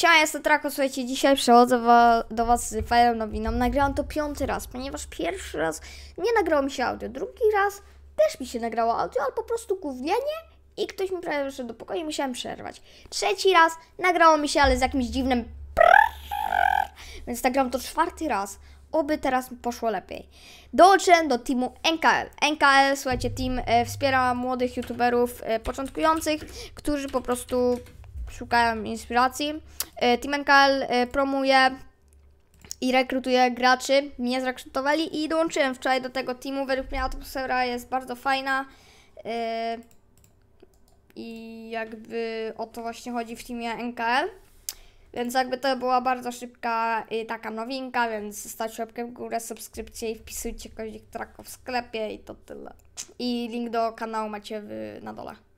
Siema, jestem Trako, słuchajcie, dzisiaj przechodzę wa do was z fajną nowiną. Nagrałam to piąty raz, ponieważ pierwszy raz nie nagrało mi się audio, drugi raz też mi się nagrało audio, ale po prostu gównianie i ktoś mi prawie wyszedł do pokoju i musiałem przerwać. Trzeci raz nagrało mi się, ale z jakimś dziwnym prrrr, więc nagrałam to czwarty raz. Oby teraz mi poszło lepiej. Dołączyłem do teamu NKL. NKL, słuchajcie, team e, wspiera młodych youtuberów e, początkujących, którzy po prostu szukałem inspiracji. E, Team NKL e, promuje i rekrutuje graczy. Mnie zrekrutowali i dołączyłem wczoraj do tego teamu. Według mnie atmosfera jest bardzo fajna. E, I jakby o to właśnie chodzi w teamie NKL. Więc jakby to była bardzo szybka y, taka nowinka, więc stać łapkę w górę, subskrypcję i wpisujcie kozik trako w sklepie i to tyle. I link do kanału macie w, na dole.